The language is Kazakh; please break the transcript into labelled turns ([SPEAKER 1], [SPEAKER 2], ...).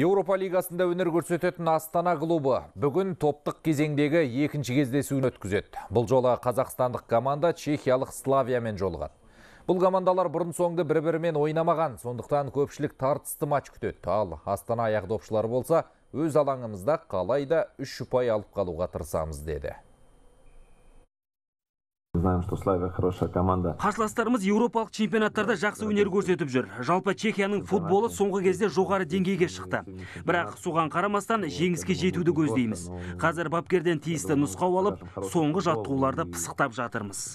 [SPEAKER 1] Еуропа лигасында өнер көрсететін Астана клубы бүгін топтық кезеңдегі екінші кездесуін өткізеді. Бұл жолы қазақстандық команда чехиялық Славиямен жолығады. Бұл командалар бұрын соңды бір-бірімен ойнамаған, сондықтан көпшілік тартысты матч күтеді. Ал Астана аяқ болса, өз алаңымызда қалайда 3 ұпай алып қалуға тырысамыз деді
[SPEAKER 2] знаем, что Славия хорошая команда.
[SPEAKER 1] Қарсыластарымыз еуропалық
[SPEAKER 3] чемпионаттарда жақсы өнер көрсетіп жүр. Жалпы Чехияның футболы соңғы кезде жоғары деңгейге шықты. Бірақ соған қарамастан жеңіске жетуді көздейміз. Қазір бапкерден тиісті нұсқау алып, соңғы жаттығуларды пысықтап жатырмыз.